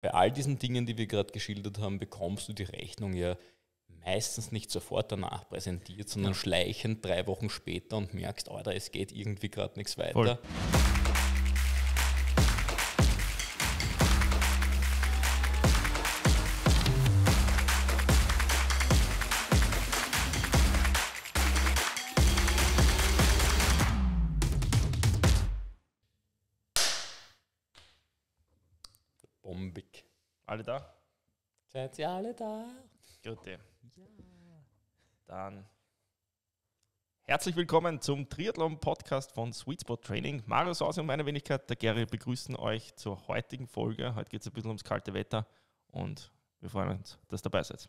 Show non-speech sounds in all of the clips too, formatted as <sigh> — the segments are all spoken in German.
bei all diesen Dingen, die wir gerade geschildert haben, bekommst du die Rechnung ja meistens nicht sofort danach präsentiert, sondern schleichend drei Wochen später und merkst, Alter, es geht irgendwie gerade nichts weiter. Voll. da? Seid ihr alle da? Gute. Ja. Dann herzlich willkommen zum Triathlon-Podcast von Sweet Spot Training. Mario Sausi und meine Wenigkeit, der Gary, begrüßen euch zur heutigen Folge. Heute geht es ein bisschen ums kalte Wetter und wir freuen uns, dass ihr dabei seid.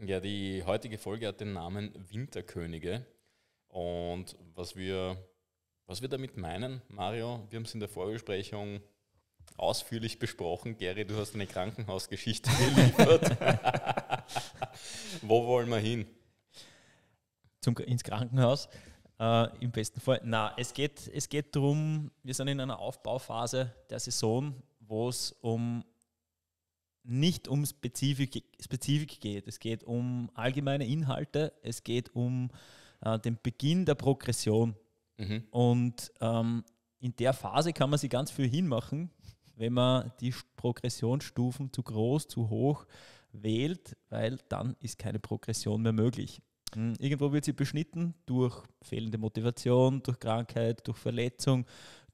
Ja, die heutige Folge hat den Namen Winterkönige. Und was wir, was wir damit meinen, Mario, wir haben es in der Vorbesprechung ausführlich besprochen. Gary, du hast eine Krankenhausgeschichte <laughs> geliefert. Wo wollen wir hin? Zum, ins Krankenhaus. Äh, Im besten Fall. Na, es geht, es geht darum, wir sind in einer Aufbauphase der Saison, wo es um nicht um Spezifik, Spezifik geht. Es geht um allgemeine Inhalte, es geht um äh, den Beginn der Progression. Mhm. Und ähm, in der Phase kann man sich ganz viel hinmachen, wenn man die Progressionsstufen zu groß, zu hoch wählt, weil dann ist keine Progression mehr möglich. Hm, irgendwo wird sie beschnitten durch fehlende Motivation, durch Krankheit, durch Verletzung,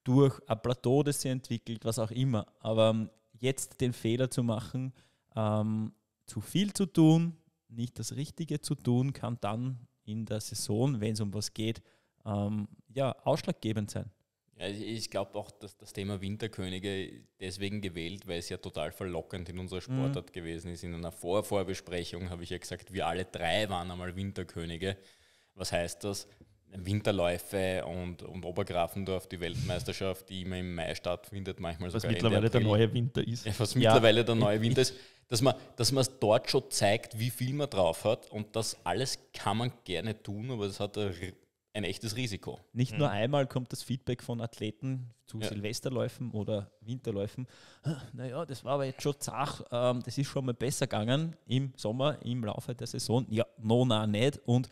durch ein Plateau, das sie entwickelt, was auch immer. Aber hm, jetzt den Fehler zu machen, ähm, zu viel zu tun, nicht das Richtige zu tun, kann dann in der Saison, wenn es um was geht, ähm, ja, ausschlaggebend sein. Ja, ich, glaube auch, dass das Thema Winterkönige deswegen gewählt, weil es ja total verlockend in unserer mhm. Sportart mhm. gewesen ist. In einer Vorvorbesprechung habe ich ja gesagt, wir alle drei waren einmal Winterkönige. Was heißt das? Winterläufe und, und Obergrafendorf, die Weltmeisterschaft, die immer im Mai stattfindet, manchmal was sogar Was mittlerweile April, der neue Winter ist. Was ja. mittlerweile der neue Winter ist, dass man dass man es dort schon zeigt, wie viel man drauf hat und das alles kann man gerne tun, aber das hat eine ein echtes Risiko. Nicht mhm. nur einmal kommt das Feedback von Athleten zu ja. Silvesterläufen oder Winterläufen. Ah, naja, das war aber jetzt schon zach, ähm, das ist schon mal besser gegangen im Sommer, im Laufe der Saison. Ja, no, na, nicht. Und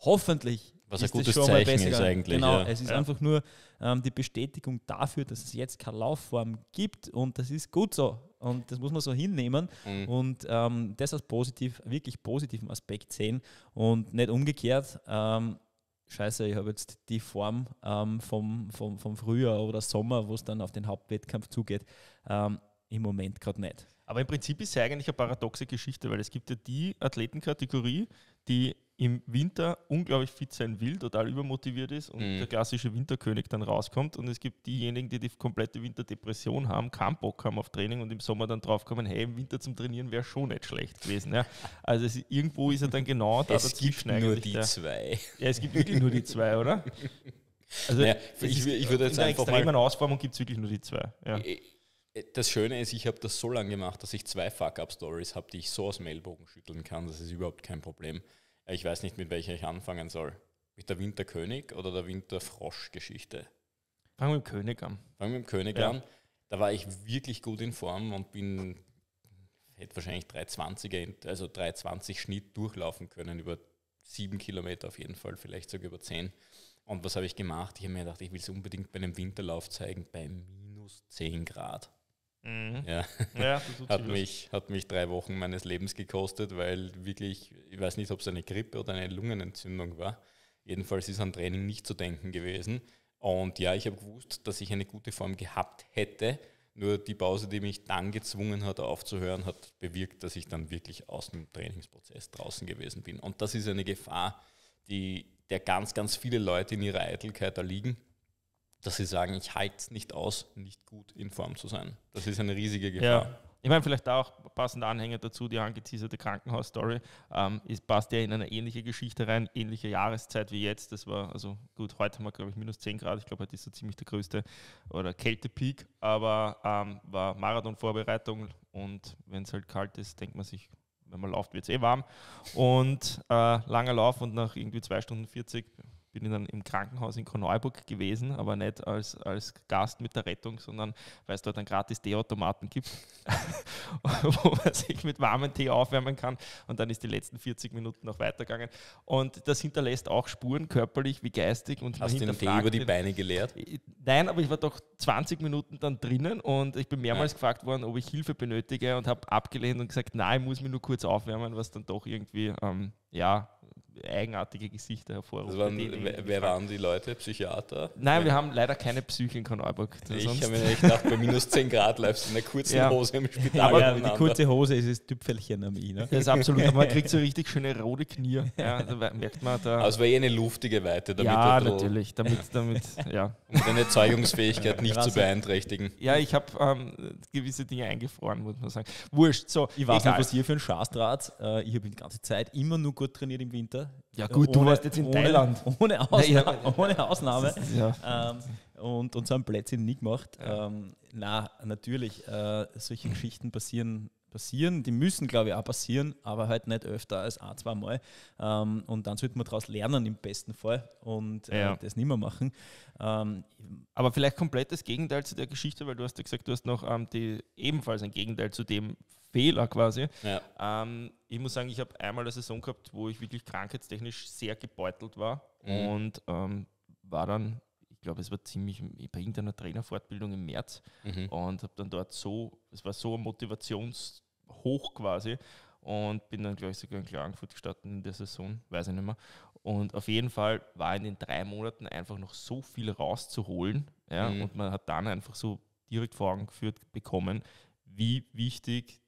hoffentlich. Was ist ein gutes schon Zeichen mal besser ist eigentlich. Genau, ja. es ist ja. einfach nur ähm, die Bestätigung dafür, dass es jetzt keine Laufform gibt und das ist gut so. Und das muss man so hinnehmen mhm. und ähm, das als positiv, wirklich positiven Aspekt sehen und nicht umgekehrt. Ähm, Scheiße, ich habe jetzt die Form ähm, vom, vom, vom Frühjahr oder Sommer, wo es dann auf den Hauptwettkampf zugeht, ähm, im Moment gerade nicht. Aber im Prinzip ist es ja eigentlich eine paradoxe Geschichte, weil es gibt ja die Athletenkategorie, die im Winter unglaublich fit sein will, total übermotiviert ist und mhm. der klassische Winterkönig dann rauskommt. Und es gibt diejenigen, die die komplette Winterdepression haben, keinen Bock haben auf Training und im Sommer dann draufkommen, hey, im Winter zum Trainieren wäre schon nicht schlecht gewesen. Ja. Also es, irgendwo ist er dann genau da <laughs> es gibt nur die der, zwei. Ja, es gibt wirklich nur die zwei, oder? Also naja, ich, ist, ich, würde jetzt in der einfach extremen mal, Ausformung gibt es wirklich nur die zwei. Ja. Äh, äh, das Schöne ist, ich habe das so lange gemacht, dass ich zwei Fuck-Up-Stories habe, die ich so aus dem Ellbogen schütteln kann. Das ist überhaupt kein Problem. Ich weiß nicht, mit welcher ich anfangen soll. Mit der Winterkönig oder der Winterfrosch-Geschichte? Fangen wir mit dem König an. Fangen wir mit dem König ja. an. Da war ich wirklich gut in Form und bin, hätte wahrscheinlich 320er, also 320 Schnitt durchlaufen können über sieben Kilometer auf jeden Fall, vielleicht sogar über zehn. Und was habe ich gemacht? Ich habe mir gedacht, ich will es unbedingt bei einem Winterlauf zeigen, bei minus 10 Grad. Mhm. Ja. ja <laughs> hat, mich, hat mich drei Wochen meines Lebens gekostet, weil wirklich, ich weiß nicht, ob es eine Grippe oder eine Lungenentzündung war. Jedenfalls ist an Training nicht zu denken gewesen. Und ja, ich habe gewusst, dass ich eine gute Form gehabt hätte. Nur die Pause, die mich dann gezwungen hat, aufzuhören, hat bewirkt, dass ich dann wirklich aus dem Trainingsprozess draußen gewesen bin. Und das ist eine Gefahr, die der ganz, ganz viele Leute in ihrer Eitelkeit erliegen dass sie sagen, ich halte es nicht aus, nicht gut in Form zu sein. Das ist eine riesige Gefahr. Ja. Ich meine, vielleicht da auch passende Anhänger dazu, die angeteaserte Krankenhausstory. Ähm, ist, passt ja in eine ähnliche Geschichte rein, ähnliche Jahreszeit wie jetzt. Das war, also gut, heute haben wir, glaube ich, minus 10 Grad. Ich glaube, heute ist so ziemlich der größte oder Kältepeak, aber ähm, war Marathon-Vorbereitung und wenn es halt kalt ist, denkt man sich, wenn man läuft, wird es eh warm. Und äh, langer Lauf und nach irgendwie 2 Stunden 40 bin ich dann im Krankenhaus in Korneuburg gewesen, aber nicht als, als Gast mit der Rettung, sondern weil es dort einen gratis Teeautomaten gibt, <laughs> wo man sich mit warmem Tee aufwärmen kann. Und dann ist die letzten 40 Minuten noch weitergegangen. Und das hinterlässt auch Spuren, körperlich wie geistig. Und Hast du den Tee über die Beine geleert? Äh, nein, aber ich war doch 20 Minuten dann drinnen und ich bin mehrmals ja. gefragt worden, ob ich Hilfe benötige und habe abgelehnt und gesagt, nein, ich muss mich nur kurz aufwärmen, was dann doch irgendwie... Ähm, ja, eigenartige Gesichter hervorrufen. Waren, wer, waren die Leute? Psychiater? Nein, ja. wir haben leider keine Psyche in Korneuburg. Ich habe mir gedacht, bei minus 10 Grad läufst du in einer kurzen ja. Hose im Spital. Aber ja, die kurze Hose ist das Tüpfelchen am I. Ne? Das ist absolut. Aber man <laughs> kriegt so richtig schöne rote Knie. Ja, da merkt man da. Also war eh eine luftige Weite. Damit ja, natürlich. Damit, <laughs> damit, ja. Um deine Zeugungsfähigkeit nicht zu beeinträchtigen. Ja, ich habe ähm, gewisse Dinge eingefroren, muss man sagen. Wurscht. So, ich weiß egal. nicht, was hier für ein Schastrat. Äh, ich habe die ganze Zeit immer nur kurz gut trainiert im Winter. Ja, gut, ohne, du warst jetzt in ohne, Thailand. <laughs> <laughs> Ohne Ausnahme. Nein, ohne Ausnahme. ja. ähm, und, und so ein Plätzchen nie gemacht. Ja. Ähm, na, natürlich, äh, solche Geschichten passieren passieren. Die müssen, glaube ich, auch passieren, aber halt nicht öfter als ein, zwei Mal. Ähm, und dann sollte man daraus lernen im besten Fall und äh, ja. das nicht mehr machen. Ähm, aber vielleicht komplett das Gegenteil zu der Geschichte, weil du hast ja gesagt, du hast noch ähm, die, ebenfalls ein Gegenteil zu dem Spieler quasi. Ja. Ähm, ich muss sagen, ich habe einmal eine Saison gehabt, wo ich wirklich krankheitstechnisch sehr gebeutelt war mhm. und ähm, war dann, ich glaube, es war ziemlich bei irgendeiner Trainerfortbildung im März mhm. und habe dann dort so, es war so ein Motivationshoch quasi und bin dann, glaube ich, sogar in Klagenfurt gestartet in der Saison, weiß ich nicht mehr. Und auf jeden Fall war in den drei Monaten einfach noch so viel rauszuholen. Ja, mhm. Und man hat dann einfach so direkt vor Augen geführt bekommen, wie wichtig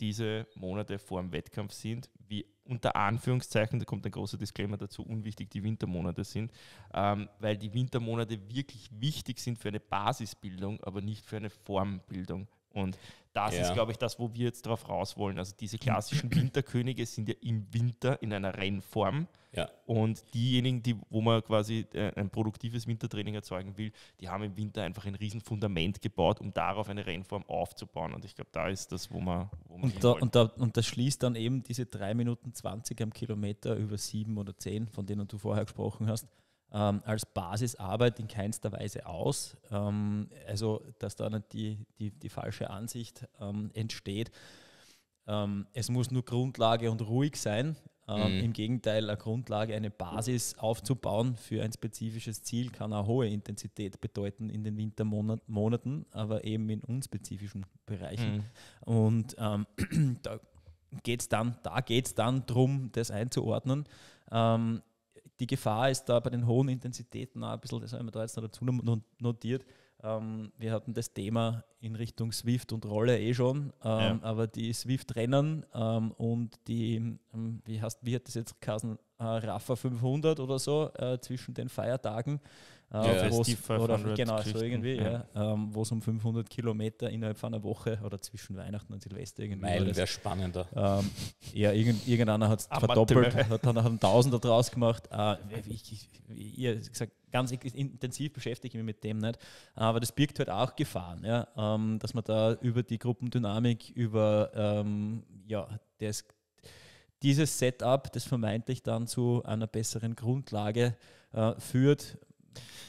diese Monate vor dem Wettkampf sind, wie unter Anführungszeichen, da kommt ein großer Disclaimer dazu, unwichtig die Wintermonate sind, ähm, weil die Wintermonate wirklich wichtig sind für eine Basisbildung, aber nicht für eine Formbildung, und das ja. ist, glaube ich, das, wo wir jetzt drauf raus wollen. Also diese klassischen <clears throat> Winterkönige sind ja im Winter in einer Rennform. Ja. Und diejenigen, die, wo man quasi äh, ein produktives Wintertraining erzeugen will, die haben im Winter einfach ein Riesenfundament gebaut, um darauf eine Rennform aufzubauen. Und ich glaube, da ist das, wo man. Wo man und, da, und, da, und das schließt dann eben diese 3 Minuten 20 am Kilometer über 7 oder 10, von denen du vorher gesprochen hast, ähm, als Basisarbeit in keinster Weise aus. Ähm, also, dass da nicht die, die, die falsche Ansicht ähm, entsteht. Ähm, es muss nur Grundlage und ruhig sein. Ähm, mhm. Im Gegenteil, eine Grundlage, eine Basis aufzubauen für ein spezifisches Ziel kann eine hohe Intensität bedeuten in den Wintermonaten, aber eben in unspezifischen Bereichen. Mhm. Und ähm, <clears throat> da geht es dann, da dann darum, das einzuordnen. Ähm, die Gefahr ist da bei den hohen Intensitäten auch ein bisschen, das haben wir da jetzt noch dazu notiert. Ähm, wir hatten das Thema in Richtung Swift und Rolle eh schon, ähm, ja. aber die Swift-Rennen ähm, und die, ähm, wie, heißt, wie hat das jetzt geheißen, äh, Rafa 500 oder so äh, zwischen den Feiertagen, äh, ja, ja. Oder, genau, so irgendwie, ja. Ähm, wo es um 500 Kilometer innerhalb von einer Woche oder zwischen Weihnachten und Silvester irgendwie. Meilen wäre spannender. Ähm, ja, irgend, irgendeiner hat es ah, verdoppelt, hat dann einen Tausender draus gemacht. Äh, ich, ich, ich, ich gesagt, ganz intensiv beschäftige ich mich mit dem nicht. Aber das birgt halt auch Gefahren, ja? Ähm, dass man da über die Gruppendynamik, über ähm, ja, das, dieses Setup, das vermeintlich dann zu einer besseren Grundlage äh, führt,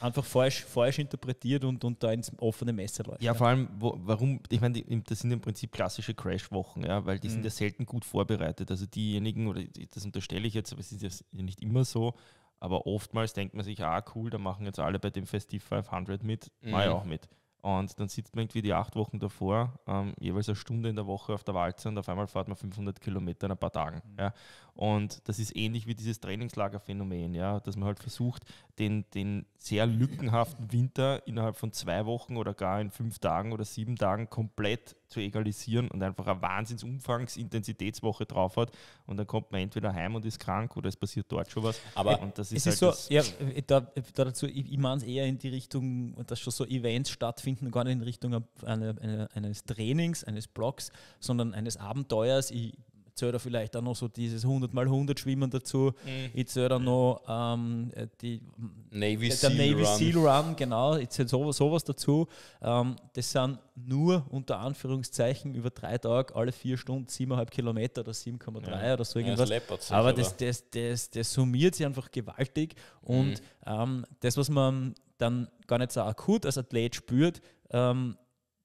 einfach falsch, falsch interpretiert und, und da ins offene Messer läuft. Ja, vor allem, wo, warum, ich meine, das sind im Prinzip klassische Crash-Wochen, ja, weil die mhm. sind ja selten gut vorbereitet. Also diejenigen, oder das unterstelle ich jetzt, aber es ist ja nicht immer so, aber oftmals denkt man sich, ah cool, da machen jetzt alle bei dem Festiv 500 mit, mhm. mach ich auch mit. Und dann sitzt man irgendwie die acht Wochen davor, ähm, jeweils eine Stunde in der Woche auf der Walze und auf einmal fährt man 500 Kilometer in ein paar Tagen. Mhm. Ja. Und das ist ähnlich wie dieses Trainingslagerphänomen, ja, dass man halt versucht, den, den sehr lückenhaften Winter innerhalb von zwei Wochen oder gar in fünf Tagen oder sieben Tagen komplett zu egalisieren und einfach eine Wahnsinnsumfangsintensitätswoche drauf hat. Und dann kommt man entweder heim und ist krank oder es passiert dort schon was. Aber und das ist, es halt ist so, ja, da, da dazu, ich, ich meine es eher in die Richtung, dass schon so Events stattfinden, gar nicht in Richtung eine, eine, eines Trainings, eines Blogs, sondern eines Abenteuers. Ich zählt da vielleicht auch noch so dieses 100 mal 100 Schwimmen dazu. Mhm. Ich zähle da mhm. noch ähm, äh, die, Navy, der Seal Navy Run. Seal Run, genau, ich zähle sowas, sowas dazu. Ähm, das sind nur unter Anführungszeichen über drei Tage alle vier Stunden 7,5 Kilometer oder 7,3 ja. oder so irgendwas. Ja, das aber, das, das, das, das summiert sich einfach gewaltig mhm. und mhm. ähm, das, was man dann gar nicht so akut als Athlet spürt, ähm,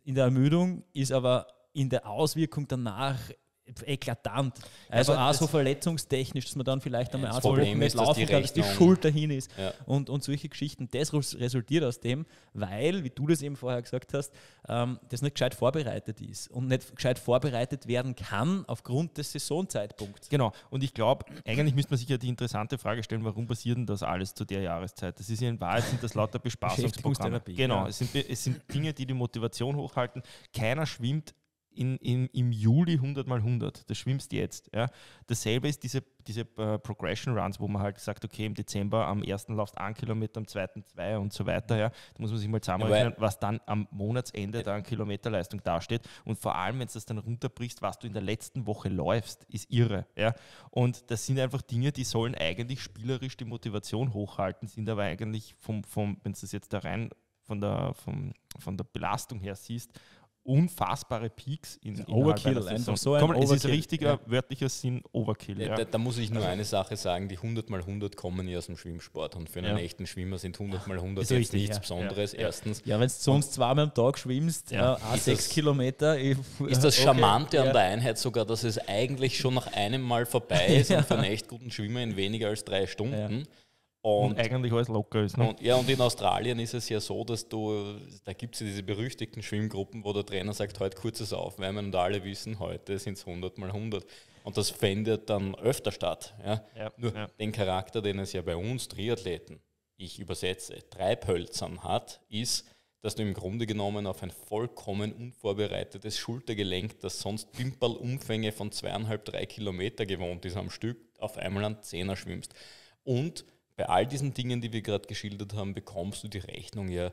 in der Ermüdung ist aber in der Auswirkung danach eklatant. Also ja, auch so verletzungstechnisch, dass man dann vielleicht einmal ein, zwei Wochen nicht laufen kann, dass die Schulter hin ist ja. und, und solche Geschichten. Das resultiert aus dem, weil, wie du das eben vorher gesagt hast, ähm, das nicht gescheit vorbereitet ist und nicht gescheit vorbereitet werden kann aufgrund des Saisonzeitpunkts. Genau. Und ich glaube, eigentlich müsste man sich ja die interessante Frage stellen, warum passiert denn das alles zu der Jahreszeit? Das ist ja in Wahrheit sind das lauter <laughs> Bespaßungsprogramme. Genau. Ja. Es, sind, es sind Dinge, die die Motivation hochhalten. Keiner schwimmt in, in, im Juli 100 mal 100, das schwimmst jetzt. Ja. Dasselbe ist diese, diese uh, Progression Runs, wo man halt sagt, okay, im Dezember am 1. laufst ein Kilometer, am 2. 2 und so weiter. Ja. Da muss man sich mal zusammenrechnen, was dann am Monatsende da an Kilometerleistung dasteht. Und vor allem, wenn du das dann runterbrichst, was du in der letzten Woche läufst, ist irre. Ja. Und das sind einfach Dinge, die sollen eigentlich spielerisch die Motivation hochhalten, sind aber eigentlich vom, vom wenn du das jetzt da rein von der, vom, von der Belastung her siehst, unfassbare Peaks in ja, Overkill einfach so ein Komm, Overkill. Es ist richtiger ja. wörtlicher Sinn Overkill. Ja, ja. Da, da, muss ich nur also eine Sache sagen, die 100 mal 100 kommen ja aus dem Schwimmsport und für einen echten Schwimmer sind 100 mal 100 ist richtig, nichts Besonderes. Erstens. Ja, wenn du sonst zweimal am Tag schwimmst, ja. sechs 6 Kilometer. ist das Charmante okay, an der Einheit sogar, dass es eigentlich schon nach einem Mal vorbei <laughs> ist und für einen echt guten Schwimmer in weniger als drei Stunden. Und, und, eigentlich alles locker ist. Ne? Und, ja, und in Australien ist es ja so, dass du, da gibt es ja diese berüchtigten Schwimmgruppen, wo der Trainer sagt, heute halt kurzes Aufwärmen und alle wissen, heute sind es 100 mal 100. Und das findet dann öfter statt. Ja? ja Nur ja. den Charakter, den es ja bei uns Triathleten, ich übersetze, Treibhölzern hat, ist, dass du im Grunde genommen auf ein vollkommen unvorbereitetes Schultergelenk, das sonst Pimperlumfänge von zweieinhalb, drei Kilometer gewohnt ist am Stück, auf einmal an Zehner schwimmst. Und bei all diesen Dingen, die wir gerade geschildert haben, bekommst du die Rechnung ja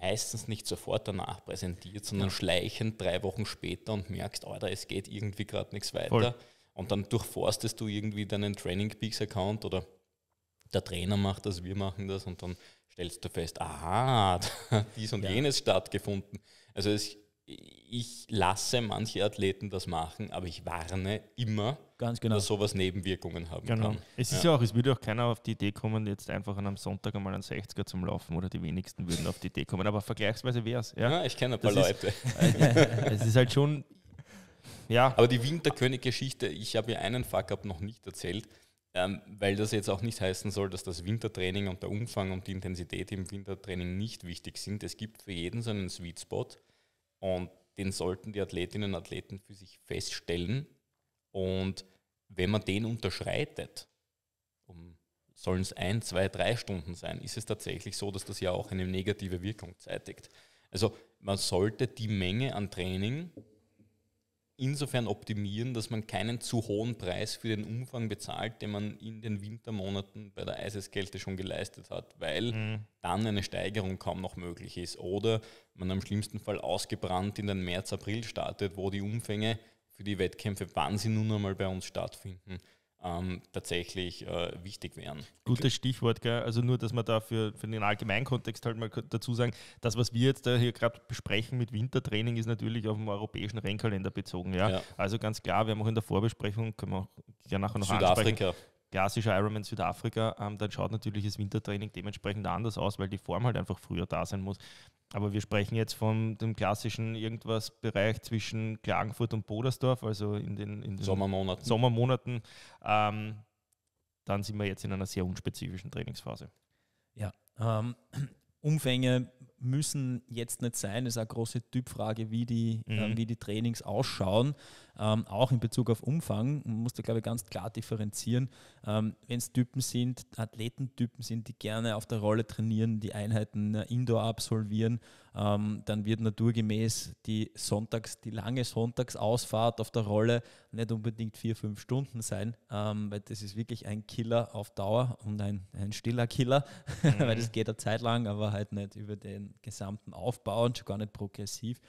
meistens nicht sofort danach präsentiert, sondern ja. schleichend drei Wochen später und merkst, Alter, es geht irgendwie gerade nichts weiter. Voll. Und dann durchforstest du irgendwie deinen Training Peaks Account oder der Trainer macht das, wir machen das und dann stellst du fest, aha, <laughs> dies und ja. jenes stattgefunden. Also es ich lasse manche Athleten das machen, aber ich warne immer, genau. dass sowas Nebenwirkungen haben genau. kann. Es ist ja. ja. auch, es würde auch keiner auf die Idee kommen, jetzt einfach an einem Sonntag einmal einen 60er zum Laufen oder die wenigsten würden auf die Idee kommen, aber vergleichsweise wäre es. Ja? ja? ich kenne ein paar das Leute. Ist, <laughs> es ist halt schon, ja. Aber die Winterkönig-Geschichte, ich habe ja einen Fuck-Up noch nicht erzählt, ähm, weil das jetzt auch nicht heißen soll, dass das Wintertraining und der Umfang und die Intensität im Wintertraining nicht wichtig sind. Es gibt für jeden so einen Sweet Spot und den sollten die Athletinnen und Athleten für sich feststellen. Und wenn man den unterschreitet, um, sollen es ein, zwei, drei Stunden sein, ist es tatsächlich so, dass das ja auch eine negative Wirkung zeitigt. Also man sollte die Menge an Training, insofern optimieren, dass man keinen zu hohen Preis für den Umfang bezahlt, den man in den Wintermonaten bei der Eiseskälte schon geleistet hat, weil mhm. dann eine Steigerung kaum noch möglich ist. Oder man am schlimmsten Fall ausgebrannt in den März, April startet, wo die Umfänge für die Wettkämpfe, wann sie nun einmal bei uns stattfinden, ähm, tatsächlich äh, wichtig wären. Gutes Stichwort, gell? also nur, dass man da für, für den Allgemeinkontext halt mal dazu sagen, das, was wir jetzt da hier gerade besprechen mit Wintertraining, ist natürlich auf dem europäischen Rennkalender bezogen. Ja? ja? Also ganz klar, wir haben auch in der Vorbesprechung, können wir auch gerne nachher noch Südafrika. ansprechen, klassischer Ironman Südafrika, ähm, dann schaut natürlich das Wintertraining dementsprechend anders aus, weil die Form halt einfach früher da sein muss. Aber wir sprechen jetzt von dem klassischen irgendwas Bereich zwischen Klagenfurt und Bodersdorf, also in den, in den Sommermonaten. Sommermonaten ähm, dann sind wir jetzt in einer sehr unspezifischen Trainingsphase. Ja, ähm, <clears throat> Umfänge müssen jetzt nicht sein. Das ist eine große Typfrage, wie die, ähm, mhm. äh, wie die Trainings ausschauen, ähm, auch in Bezug auf Umfang. Man muss da, glaube ich, ganz klar differenzieren. Ähm, Wenn es Typen sind, Athletentypen sind, die gerne auf der Rolle trainieren, die Einheiten äh, indoor absolvieren, ähm, dann wird naturgemäß die Sonntags, die lange Sonntagsausfahrt auf der Rolle nicht unbedingt vier, fünf Stunden sein, ähm, weil das ist wirklich ein Killer auf Dauer und ein, ein stiller Killer, <laughs> mhm. weil das geht eine Zeit lang, aber halt nicht über den gesamten Aufbau und schon gar nicht progressiv.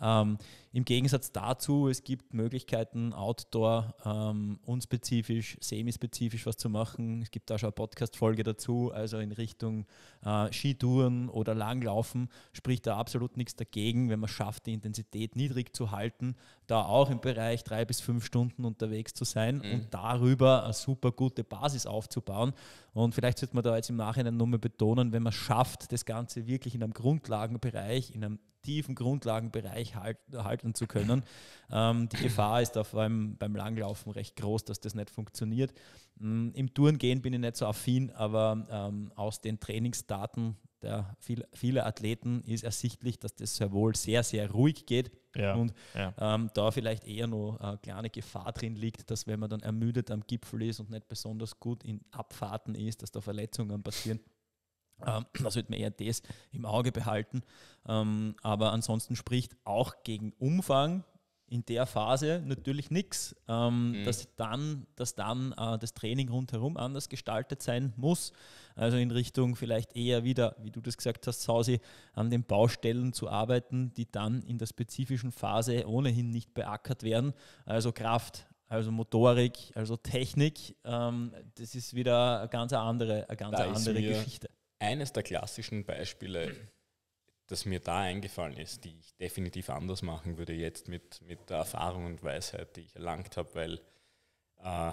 Ähm, Im Gegensatz dazu, es gibt Möglichkeiten, outdoor, ähm, unspezifisch, semispezifisch was zu machen. Es gibt da schon eine Podcast-Folge dazu, also in Richtung äh, Skitouren oder Langlaufen spricht da absolut nichts dagegen, wenn man schafft, die Intensität niedrig zu halten, da auch im Bereich drei bis fünf Stunden unterwegs zu sein mhm. und darüber eine super gute Basis aufzubauen. Und vielleicht sollte man da jetzt im Nachhinein nochmal betonen, wenn man schafft, das Ganze wirklich in einem Grundlagenbereich, in einem tiefen Grundlagenbereich halt, halten zu können. <laughs> Ähm, die Gefahr ist auf allem beim Langlaufen recht groß, dass das nicht funktioniert. Mm, Im Tourengehen bin ich nicht so affin, aber ähm, aus den Trainingsdaten der viel, vieler Athleten ist ersichtlich, dass das sehr wohl sehr, sehr ruhig geht ja, und ja. Ähm, da vielleicht eher nur eine kleine Gefahr drin liegt, dass wenn man dann ermüdet am Gipfel ist und nicht besonders gut in Abfahrten ist, dass da Verletzungen passieren. Ähm, da sollte man eher das im Auge behalten. Ähm, aber ansonsten spricht auch gegen Umfang in der Phase natürlich nichts, ähm, mhm. dass dann, dass dann äh, das Training rundherum anders gestaltet sein muss. Also in Richtung vielleicht eher wieder, wie du das gesagt hast, Sausi, an den Baustellen zu arbeiten, die dann in der spezifischen Phase ohnehin nicht beackert werden. Also Kraft, also Motorik, also Technik, ähm, das ist wieder eine ganz andere, eine ganz andere Geschichte. Eines der klassischen Beispiele das mir da eingefallen ist, die ich definitiv anders machen würde jetzt mit, mit der Erfahrung und Weisheit, die ich erlangt habe, weil, äh,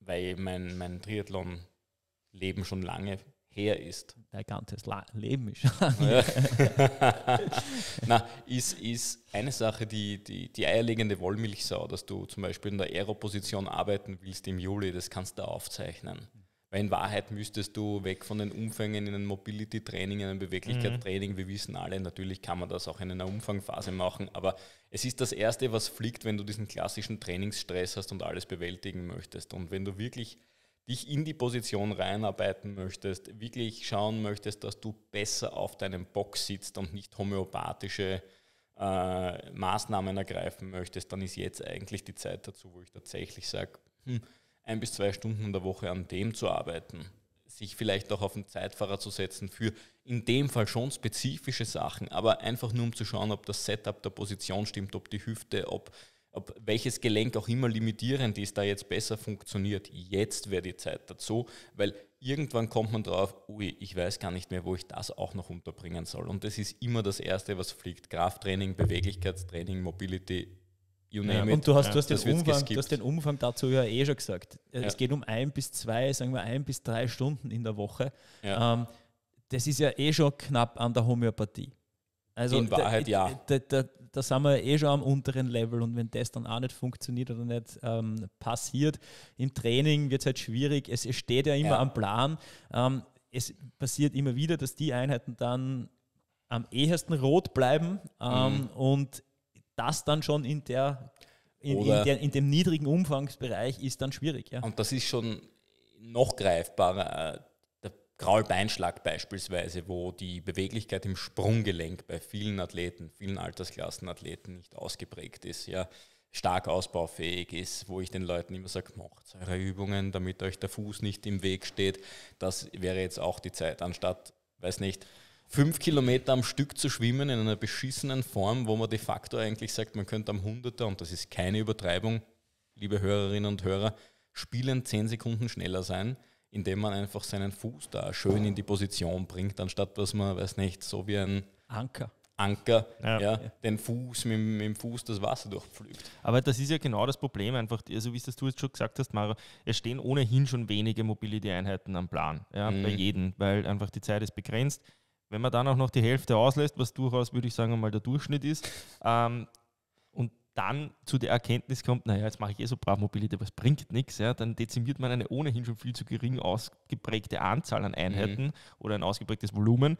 weil mein, mein Triathlon-Leben schon lange her ist. Dein ganzes La Leben ist <laughs> ja. <laughs> Na, ist, ist eine Sache, die, die, die eierlegende Wollmilchsau, dass du zum Beispiel in der Aeroposition arbeiten willst im Juli, das kannst du aufzeichnen. Weil in Wahrheit müsstest du weg von den Umfängen in ein Mobility-Training, in ein Beweglichkeitstraining. Mhm. Wir wissen alle, natürlich kann man das auch in einer Umfangphase machen, aber es ist das Erste, was fliegt, wenn du diesen klassischen Trainingsstress hast und alles bewältigen möchtest. Und wenn du wirklich dich in die Position reinarbeiten möchtest, wirklich schauen möchtest, dass du besser auf deinem Box sitzt und nicht homöopathische äh, Maßnahmen ergreifen möchtest, dann ist jetzt eigentlich die Zeit dazu, wo ich tatsächlich sage, hm, ein bis zwei Stunden in der Woche an dem zu arbeiten, sich vielleicht auch auf den Zeitfahrer zu setzen für in dem Fall schon spezifische Sachen, aber einfach nur um zu schauen, ob das Setup der Position stimmt, ob die Hüfte, ob, ob welches Gelenk auch immer limitierend ist, da jetzt besser funktioniert. Jetzt wäre die Zeit dazu, weil irgendwann kommt man drauf, ui, ich weiß gar nicht mehr, wo ich das auch noch unterbringen soll. Und das ist immer das Erste, was fliegt. Krafttraining, Beweglichkeitstraining, Mobility, You name ja. Und du hast, ja, du, hast den Umfang, du hast den Umfang dazu ja eh schon gesagt. Äh, es geht um ein bis zwei, sagen wir ein bis drei Stunden in der Woche. Ja. Ähm, das ist ja eh schon knapp an der Homöopathie. Also in Wahrheit ja. Da, da, da, sind wir eh schon am unteren Level und wenn das dann auch nicht funktioniert oder nicht ähm, passiert, im Training wird es halt schwierig. Es, es, steht ja immer ja. am Plan. Ähm, es passiert immer wieder, dass die Einheiten dann am ehesten rot bleiben ähm, mhm. und das dann schon in der in, in, der, in, dem niedrigen Umfangsbereich ist dann schwierig. Ja. Und das ist schon noch greifbarer. Äh, der Graulbeinschlag beispielsweise, wo die Beweglichkeit im Sprunggelenk bei vielen Athleten, vielen Altersklassenathleten nicht ausgeprägt ist, ja, stark ausbaufähig ist, wo ich den Leuten immer sage, macht eure Übungen, damit euch der Fuß nicht im Weg steht. Das wäre jetzt auch die Zeit, anstatt, weiß nicht, fünf Kilometer am Stück zu schwimmen in einer beschissenen Form, wo man de facto eigentlich sagt, man könnte am Hunderter, und das ist keine Übertreibung, liebe Hörerinnen und Hörer, spielen zehn Sekunden schneller sein, indem man einfach seinen Fuß da schön in die Position bringt, anstatt dass man, weiß nicht, so wie ein Anker. Anker, ja. ja den Fuß mit, mit, dem Fuß das Wasser durchpflügt. Aber das ist ja genau das Problem einfach, also wie es das du jetzt schon gesagt hast, Mara, es stehen ohnehin schon wenige Mobility-Einheiten am Plan, ja, mhm. bei jedem, weil einfach die Zeit ist begrenzt wenn man dann auch noch die Hälfte auslässt, was durchaus, würde ich sagen, einmal der Durchschnitt ist, ähm, und dann zu der Erkenntnis kommt, naja, jetzt mache ich eh so brav Mobilität, aber bringt nichts, ja, dann dezimiert man eine ohnehin schon viel zu gering ausgeprägte Anzahl an Einheiten mhm. oder ein ausgeprägtes Volumen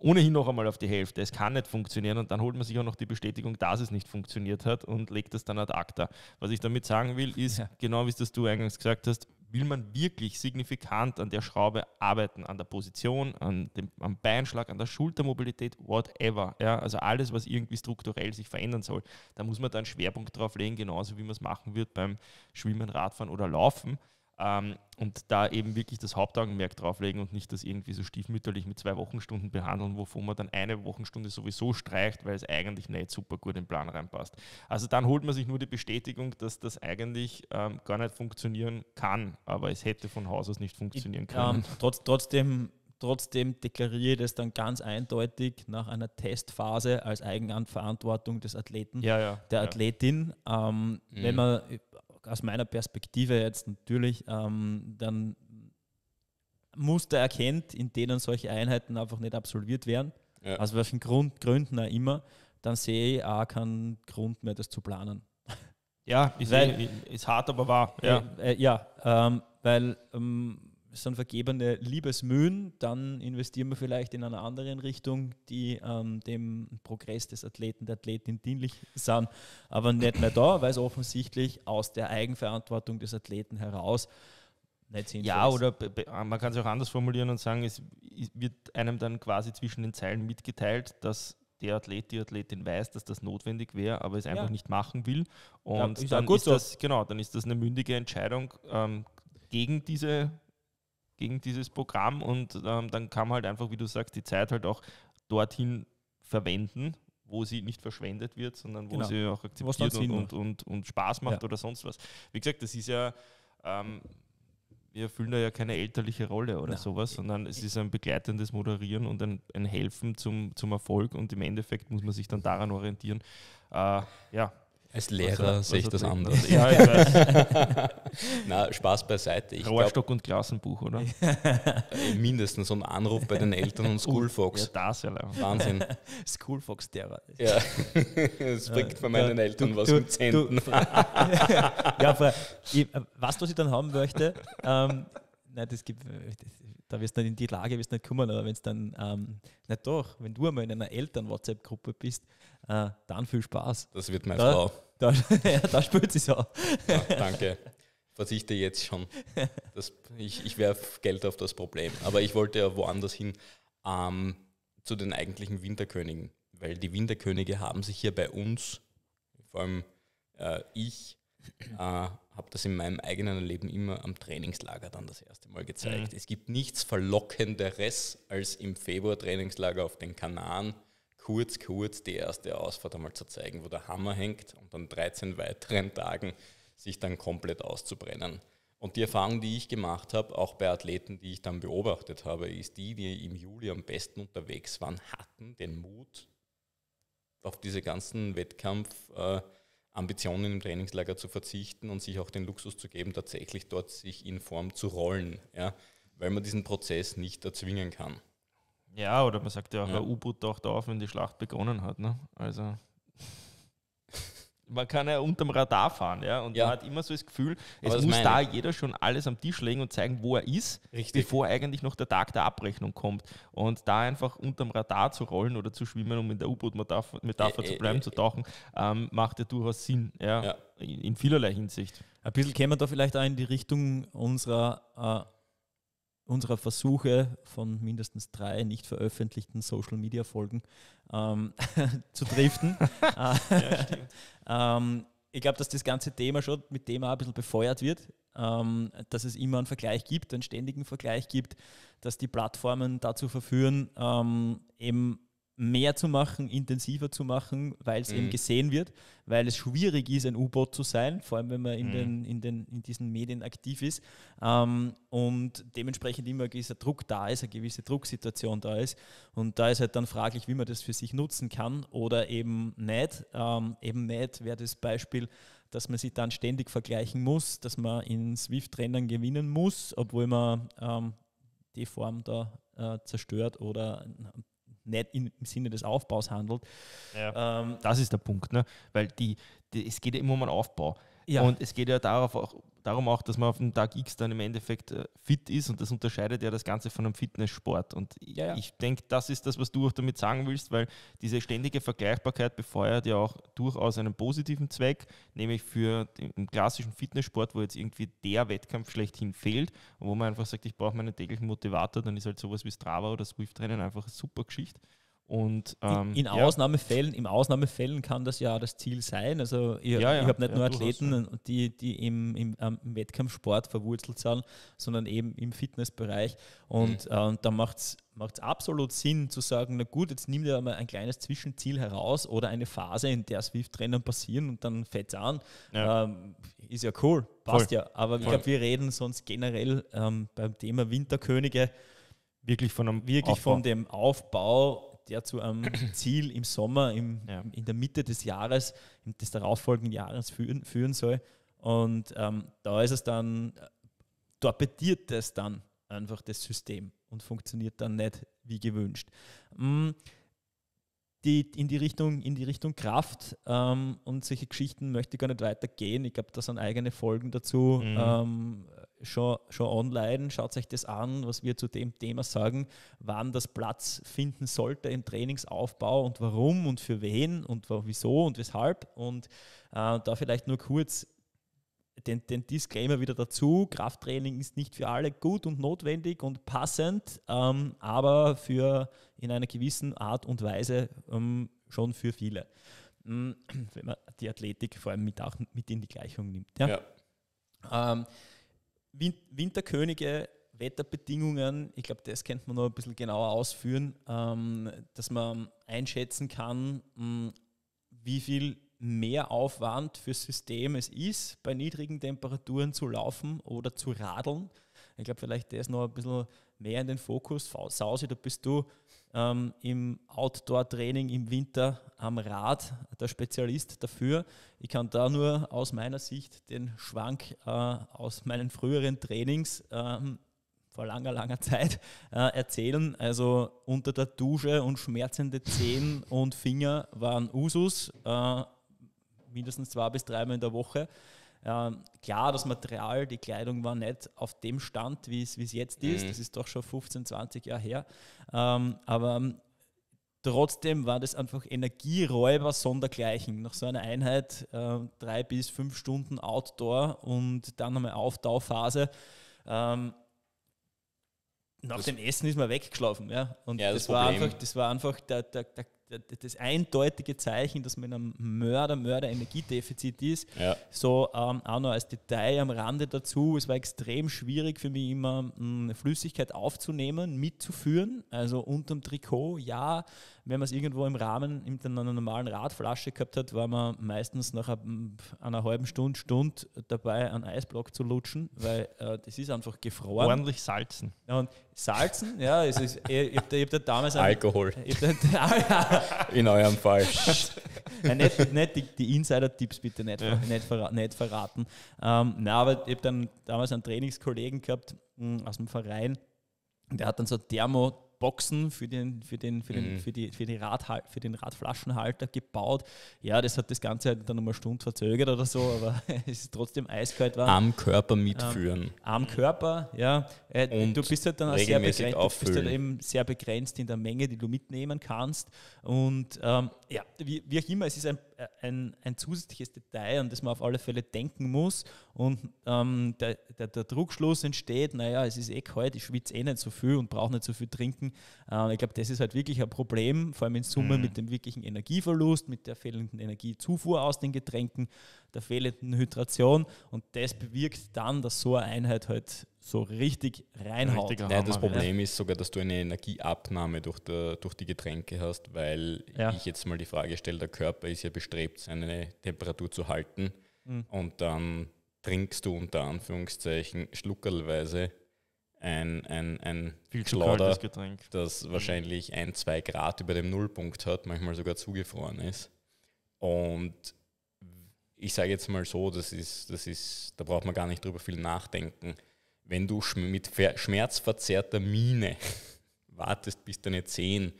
ohnehin noch einmal auf die Hälfte. Es kann nicht funktionieren und dann holt man sich auch noch die Bestätigung, dass es nicht funktioniert hat und legt das dann ad acta. Was ich damit sagen will, ist, ja. genau wie es das du eingangs gesagt hast, will man wirklich signifikant an der Schraube arbeiten, an der Position, an dem, am Beinschlag, an der Schultermobilität, whatever. Ja, also alles, was irgendwie strukturell sich verändern soll, da muss man dann Schwerpunkt drauf legen, genauso wie man es machen wird beim Schwimmen, Radfahren oder Laufen. Ähm, und da eben wirklich das Hauptaugenmerk drauflegen und nicht das irgendwie so stiefmütterlich mit zwei Wochenstunden behandeln, wovon man dann eine Wochenstunde sowieso streicht, weil es eigentlich nicht super gut in den Plan reinpasst. Also dann holt man sich nur die Bestätigung, dass das eigentlich ähm, gar nicht funktionieren kann, aber es hätte von Haus aus nicht funktionieren ich, können. Ähm, trotz, trotzdem trotzdem ich das dann ganz eindeutig nach einer Testphase als Eigenverantwortung des Athleten, ja, ja, der ja. Athletin. Ähm, mhm. Wenn man aus meiner Perspektive jetzt natürlich, ähm, dann Muster erkennt, in denen solche Einheiten einfach nicht absolviert werden, ja. aus welchen Grund, Gründen auch immer, dann sehe ich auch keinen Grund mehr, das zu planen. Ja, ist, weil, eh, ist hart, aber wahr. Äh, ja, äh, äh, ja ähm, weil ähm, sind vergebene Liebesmühen, dann investieren wir vielleicht in einer anderen Richtung, die ähm, dem Progress des Athleten, der Athletin dienlich sind, aber nicht mehr da, weil es offensichtlich aus der Eigenverantwortung des Athleten heraus nicht sinnvoll ja, ist. oder man kann es auch anders formulieren und sagen, es wird einem dann quasi zwischen den Zeilen mitgeteilt, dass der Athlet, die Athletin weiß, dass das notwendig wäre, aber es einfach ja. nicht machen will. Und ja, dann, ist so. das, genau, dann ist das eine mündige Entscheidung ähm, gegen diese gegen dieses Programm und ähm, dann kann man halt einfach, wie du sagst, die Zeit halt auch dorthin verwenden, wo sie nicht verschwendet wird, sondern wo genau. sie auch akzeptiert und, und, und, und, Spaß macht ja. oder sonst was. Wie gesagt, das ist ja, ähm, wir erfüllen da ja keine elterliche Rolle oder Nein. sowas, sondern es ist ein begleitendes Moderieren und ein, ein, Helfen zum, zum Erfolg und im Endeffekt muss man sich dann daran orientieren. Äh, ja. Als Lehrer also, sehe ich das anders. Ja, ich weiß. <laughs> Na, Spaß beiseite. Ich Rohrstock glaub, und Klassenbuch, oder? <laughs> mindestens so ein Anruf bei den Eltern und <laughs> uh, Schoolfox. Ja, das <laughs> ja Wahnsinn. Schoolfox, Terror. Ja, das bringt von meinen Eltern du, was mit Zenten. Du, ja, aber was, was ich dann haben möchte, ähm, nein, das gibt, da wirst du nicht in die Lage wirst nicht kommen, aber wenn es dann ähm, nicht doch, wenn du einmal in einer Eltern-WhatsApp-Gruppe bist, äh, dann viel Spaß. Das wird meine da, Frau. Da, ja, da spürt sie es auch. Ja, danke verzichte jetzt schon. <laughs> Das, ich ich werfe Geld auf das Problem. Aber ich wollte ja woanders hin ähm, zu den eigentlichen Winterkönigen, weil die Winterkönige haben sich hier bei uns, vor allem äh, ich, äh, habe das in meinem eigenen Leben immer am Trainingslager dann das erste Mal gezeigt. Mhm. Es gibt nichts Verlockenderes, als im Februar Trainingslager auf den Kanaren kurz, kurz die erste Ausfahrt einmal zu zeigen, wo der Hammer hängt und an 13 weiteren Tagen sich dann komplett auszubrennen. Und die Erfahrung, die ich gemacht habe, auch bei Athleten, die ich dann beobachtet habe, ist die, die im Juli am besten unterwegs waren, hatten den Mut, auf diese ganzen Wettkampf-Ambitionen im Trainingslager zu verzichten und sich auch den Luxus zu geben, tatsächlich dort sich in Form zu rollen, ja, weil man diesen Prozess nicht erzwingen kann. Ja, oder man sagt ja auch, ja. ein U-Boot taucht auf, wenn die Schlacht begonnen hat. Ne? Also man kann ja unterm Radar fahren, ja. Und ja. man hat immer so das Gefühl, Aber es muss da jeder schon alles am Tisch legen und zeigen, wo er ist, Richtig. bevor eigentlich noch der Tag der Abrechnung kommt. Und da einfach unterm Radar zu rollen oder zu schwimmen, um in der U-Boot-Metapher äh, zu bleiben, äh, zu tauchen, ähm, macht ja durchaus Sinn, ja. ja. In, in, vielerlei Hinsicht. Ein bisschen kämen wir da vielleicht auch in die Richtung unserer äh, unserer Versuche von mindestens drei nicht veröffentlichten Social-Media-Folgen ähm, <laughs> zu driften. <laughs> ja, äh, ähm, ich glaube, dass das ganze Thema schon mit dem auch ein bisschen befeuert wird, ähm, dass es immer einen Vergleich gibt, einen ständigen Vergleich gibt, dass die Plattformen dazu verführen, ähm, eben mehr zu machen, intensiver zu machen, weil es mhm. eben gesehen wird, weil es schwierig ist, ein U-Boot zu sein, vor allem wenn man in, mhm. den, in, den, in diesen Medien aktiv ist ähm, und dementsprechend immer ein gewisser Druck da ist, eine gewisse Drucksituation da ist und da ist halt dann fraglich, wie man das für sich nutzen kann oder eben nicht. Ähm, eben nicht wäre das Beispiel, dass man sich dann ständig vergleichen muss, dass man in Swift-Rennen gewinnen muss, obwohl man ähm, die Form da äh, zerstört oder nicht im Sinne des Aufbaus handelt. Ja. Ähm, das ist der Punkt, ne? weil die, die, es geht ja immer um einen Aufbau. Ja. Und es geht ja darauf auch, darum auch, dass man auf dem Tag X dann im Endeffekt äh, fit ist und das unterscheidet ja das Ganze von einem Fitnesssport. Und ja, ja. ich denke, das ist das, was du auch damit sagen willst, weil diese ständige Vergleichbarkeit befeuert ja auch durchaus einen positiven Zweck, nämlich für den klassischen Fitnesssport, wo jetzt irgendwie der Wettkampf schlechthin fehlt und wo man einfach sagt, ich brauche meinen täglichen Motivator, dann ist halt sowas wie Strava oder Swift-Rennen einfach eine super Geschichte. Und, ähm, in, in Ausnahmefällen, ja. im Ausnahmefällen kann das ja das Ziel sein. Also ich, ja, ja, ich habe nicht nur Athleten, die, die im, im, ähm, im, Wettkampfsport verwurzelt sind, sondern eben im Fitnessbereich. Und mhm. ähm, da macht es absolut Sinn zu sagen, na gut, jetzt nimm dir mal ein kleines Zwischenziel heraus oder eine Phase, in der Swift-Rennen passieren und dann fetzt an. Ähm, ist ja cool, passt Voll. ja. Aber Voll. ich glaube, wir reden sonst generell ähm, beim Thema Winterkönige wirklich von, wirklich von dem Aufbau der zu einem Ziel im Sommer, im, ja. in der Mitte des Jahres, des darauffolgenden Jahres führen, führen soll. Und ähm, da ist es dann, äh, torpediert es dann einfach das System und funktioniert dann nicht wie gewünscht. Mhm die, in, die Richtung, in die Richtung Kraft ähm, und solche Geschichten möchte ich gar nicht weitergehen. Ich glaube, da sind eigene Folgen dazu mhm. ähm, schon, schon online. Schaut euch das an, was wir zu dem Thema sagen, wann das Platz finden sollte im Trainingsaufbau und warum und für wen und wieso und weshalb. Und äh, da vielleicht nur kurz den, den Disclaimer wieder dazu. Krafttraining ist nicht für alle gut und notwendig und passend, ähm, aber für in einer gewissen Art und Weise ähm, schon für viele. Mm, <clears throat> wenn man die Athletik vor allem mit, auch mit in die Gleichung nimmt. Ja? ja. Ähm, Win Winterkönige, Wetterbedingungen, ich glaube, das könnte man noch ein bisschen genauer ausführen, ähm, dass man einschätzen kann, mh, mm, wie viel mehr Aufwand fürs System es ist, bei niedrigen Temperaturen zu laufen oder zu radeln. Ich glaube, vielleicht der ist noch ein bisschen mehr in den Fokus. Sausi, da bist du ähm, im Outdoor-Training im Winter am Rad der Spezialist dafür. Ich kann da nur aus meiner Sicht den Schwank äh, aus meinen früheren Trainings ähm, vor langer, langer Zeit äh, erzählen. Also unter der Dusche und schmerzende Zehen und Finger waren Usus. Äh, mindestens zwei bis dreimal in der Woche. Ähm, klar, das Material, die Kleidung war nicht auf dem Stand, wie es jetzt mhm. ist. Das ist doch schon 15, 20 Jahre her. Ähm, aber ähm, trotzdem war das einfach Energieräuber sondergleichen. Nach so einer Einheit äh, drei bis fünf Stunden Outdoor und dann nochmal Auftauphase. Ähm, nach das dem Essen ist man weggeschlafen. Ja, und ja, das, das war einfach, das war einfach der, der, der, das eindeutige Zeichen, dass man in einem Mörder-Mörder-Energiedefizit ist. Ja. So ähm, auch noch als Detail am Rande dazu. Es war extrem schwierig für mich immer, mh, Flüssigkeit aufzunehmen, mitzuführen. Also unterm Trikot, ja wenn man es irgendwo im Rahmen in einer normalen Radflasche gehabt hat, war man meistens nach einer halben Stunde, Stunde dabei, einen Eisblock zu lutschen, weil äh, das ist einfach gefroren. Ordentlich salzen. Und salzen, ja, es ist, ich, ich, ich, ich da damals... Alkohol. <laughs> Ah, in eurem Fall. Nein, nicht, nicht die, die Insider-Tipps bitte nicht, ja. nicht, verraten. Nicht verraten. Ähm, nein, aber ich habe dann damals einen Trainingskollegen gehabt mh, hm, aus dem Verein, der hat dann so Thermo- Boxen für den, für den, für den, mhm. für die, für die Radhal für den Radflaschenhalter gebaut. Ja, das hat das Ganze halt dann um eine Stunde verzögert oder so, aber <laughs> es ist trotzdem eiskalt war. Am Körper ähm, mitführen. Ähm, am Körper, ja. Äh, und halt du bist halt dann sehr begrenzt, auffüllen. du bist halt eben sehr begrenzt in der Menge, die du mitnehmen kannst. Und ähm, ja, wie, wie auch immer, es ist ein ein, ein zusätzliches Detail, an das man auf alle Fälle denken muss. Und ähm, der, der, der, Druckschluss entsteht, naja, es ist eh kalt, ich schwitze eh nicht so viel und brauche nicht so viel trinken. Äh, ich glaube, das ist halt wirklich ein Problem, vor allem in Summe mhm. mit dem wirklichen Energieverlust, mit der fehlenden Energiezufuhr aus den Getränken, der fehlenden Hydration. Und das bewirkt dann, dass so eine Einheit halt so richtig reinhaut. Richtig Nein, das Problem ist sogar, dass du eine Energieabnahme durch, der, durch die Getränke hast, weil ja. ich jetzt mal die Frage stelle, der Körper ist ja bestrebt, seine Temperatur zu halten mhm. und dann trinkst du unter Anführungszeichen schluckerlweise ein, ein, ein Viel Schlauder, Getränk. das mhm. wahrscheinlich ein, zwei Grad über dem Nullpunkt hat, manchmal sogar zugefroren ist. Und ich sage jetzt mal so, das ist, das ist, da braucht man gar nicht drüber viel nachdenken wenn du mit schmerzverzerrter Miene <laughs> wartest, bis deine Zehen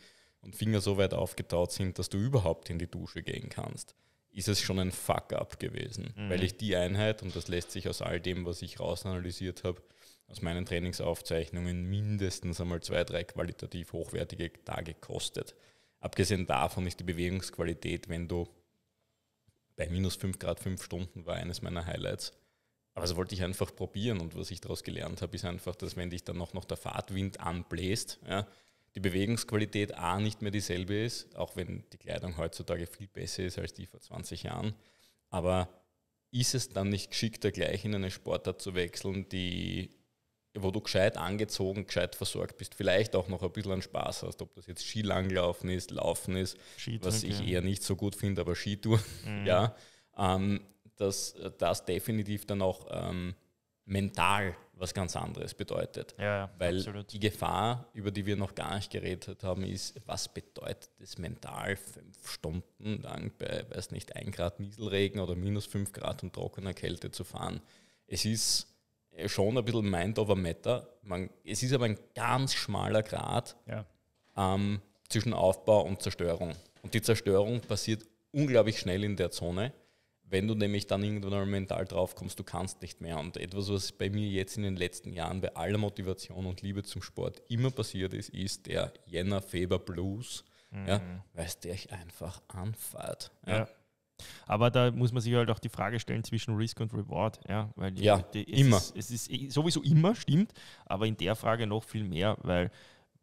und Finger so weit aufgetaut sind, dass du überhaupt in die Dusche gehen kannst, ist es schon ein Fuck-up gewesen. Mhm. Weil ich die Einheit, und das lässt sich aus all dem, was ich rausanalysiert habe, aus meinen Trainingsaufzeichnungen mindestens einmal zwei, drei qualitativ hochwertige Tage kostet. Abgesehen davon ist die Bewegungsqualität, wenn du bei minus 5 Grad 5 Stunden war eines meiner Highlights, aber das wollte ich einfach probieren und was ich daraus gelernt habe, ist einfach, dass wenn dich dann auch noch der Fahrtwind anbläst, ja, die Bewegungsqualität A nicht mehr dieselbe ist, auch wenn die Kleidung heutzutage viel besser ist als die vor 20 Jahren. Aber ist es dann nicht geschickter, gleich in eine Sportart zu wechseln, die, wo du gescheit angezogen, gescheit versorgt bist, vielleicht auch noch ein bisschen an Spaß hast, ob das jetzt Skilanglaufen ist, Laufen ist, Skitouren, was ich ja. eher nicht so gut finde, aber Skitour, mhm. <laughs> ja. Ähm, dass das definitiv dann auch ähm, mental was ganz anderes bedeutet. Ja, ja, Weil absolut. die Gefahr, über die wir noch gar nicht geredet haben, ist, was bedeutet es mental fünf Stunden lang bei, weiß nicht, ein Grad Nieselregen oder minus fünf Grad und trockener Kälte zu fahren? Es ist äh, schon ein bisschen Mind over Matter. Man, es ist aber ein ganz schmaler Grad ja. ähm, zwischen Aufbau und Zerstörung. Und die Zerstörung passiert unglaublich schnell in der Zone wenn du nämlich dann irgendwann mal mental drauf kommst, du kannst nicht mehr. Und etwas, was bei mir jetzt in den letzten Jahren bei aller Motivation und Liebe zum Sport immer passiert ist, ist der Jänner Feber Blues, mhm. ja, weil der ich einfach anfahrt. Ja. ja. Aber da muss man sich halt auch die Frage stellen zwischen Risk und Reward, ja, weil ja, die, es immer. Ist, es ist eh sowieso immer, stimmt, aber in der Frage noch viel mehr, weil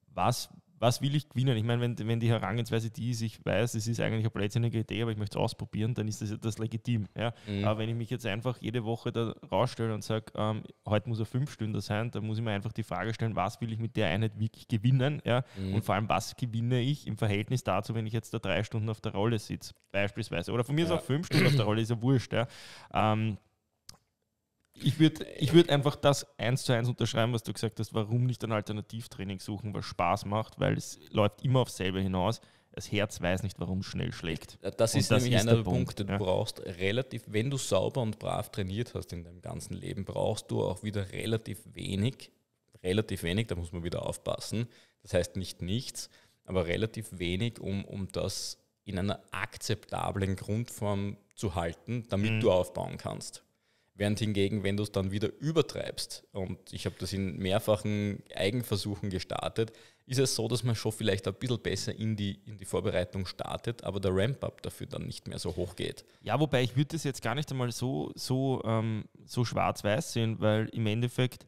was was will ich gewinnen? Ich meine, wenn, wenn die Herangehensweise die ist, ich weiß, es ist eigentlich eine blödsinnige Idee, aber ich möchte es ausprobieren, dann ist das, etwas legitim. Ja? Mhm. Aber wenn ich mich jetzt einfach jede Woche da rausstelle und sage, ähm, heute muss er fünf Stunden sein, dann muss ich mir einfach die Frage stellen, was will ich mit der Einheit wirklich gewinnen? Ja? Mhm. Und vor allem, was gewinne ich im Verhältnis dazu, wenn ich jetzt da drei Stunden auf der Rolle sitze, beispielsweise. Oder von mir ja. ist auch fünf Stunden auf der Rolle, ist ja wurscht. Ja? Ähm, ich würde ich würd einfach das eins zu eins unterschreiben, was du gesagt hast, warum nicht ein Alternativtraining suchen, was Spaß macht, weil es läuft immer auf selber hinaus. Das Herz weiß nicht, warum es schnell schlägt. Das ist das nämlich ist einer der Punkte. Punkt, du ja. brauchst relativ, wenn du sauber und brav trainiert hast in deinem ganzen Leben, brauchst du auch wieder relativ wenig, relativ wenig, da muss man wieder aufpassen. Das heißt nicht nichts, aber relativ wenig, um, um das in einer akzeptablen Grundform zu halten, damit mhm. du aufbauen kannst. Während hingegen, wenn du es dann wieder übertreibst, und ich habe das in mehrfachen Eigenversuchen gestartet, ist es so, dass man schon vielleicht ein bisschen besser in die, in die Vorbereitung startet, aber der Ramp-up dafür dann nicht mehr so hoch geht. Ja, wobei ich würde das jetzt gar nicht einmal so, so, ähm, so schwarz-weiß sehen, weil im Endeffekt,